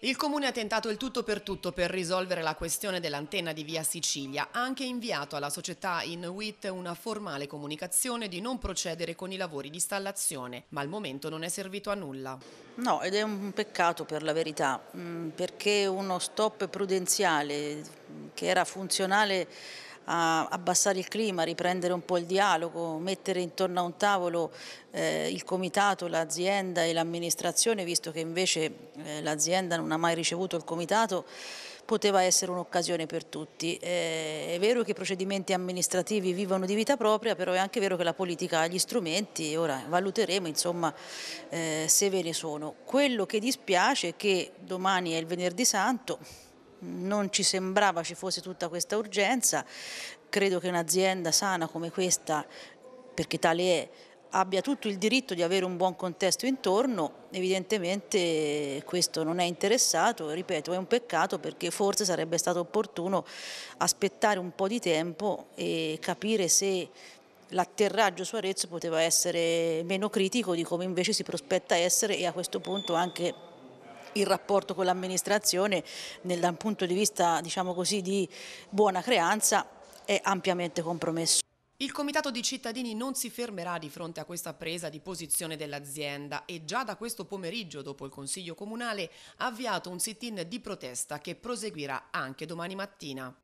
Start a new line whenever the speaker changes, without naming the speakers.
Il comune ha tentato il tutto per tutto per risolvere la questione dell'antenna di Via Sicilia. Ha anche inviato alla società Inuit una formale comunicazione di non procedere con i lavori di installazione, ma al momento non è servito a nulla. No, ed è un peccato per la verità,
mm, perché uno stop prudenziale che era funzionale a abbassare il clima, riprendere un po' il dialogo, mettere intorno a un tavolo eh, il comitato, l'azienda e l'amministrazione, visto che invece eh, l'azienda non ha mai ricevuto il comitato, poteva essere un'occasione per tutti. Eh, è vero che i procedimenti amministrativi vivono di vita propria, però è anche vero che la politica ha gli strumenti, ora valuteremo insomma, eh, se ve ne sono. Quello che dispiace è che domani è il venerdì santo, non ci sembrava ci fosse tutta questa urgenza, credo che un'azienda sana come questa, perché tale è, abbia tutto il diritto di avere un buon contesto intorno, evidentemente questo non è interessato, ripeto è un peccato perché forse sarebbe stato opportuno aspettare un po' di tempo e capire se l'atterraggio su Arezzo poteva essere meno critico di come invece si prospetta essere e a questo punto anche il rapporto con l'amministrazione da un punto di vista diciamo così, di buona creanza è ampiamente compromesso.
Il comitato di cittadini non si fermerà di fronte a questa presa di posizione dell'azienda e già da questo pomeriggio, dopo il Consiglio Comunale, ha avviato un sit-in di protesta che proseguirà anche domani mattina.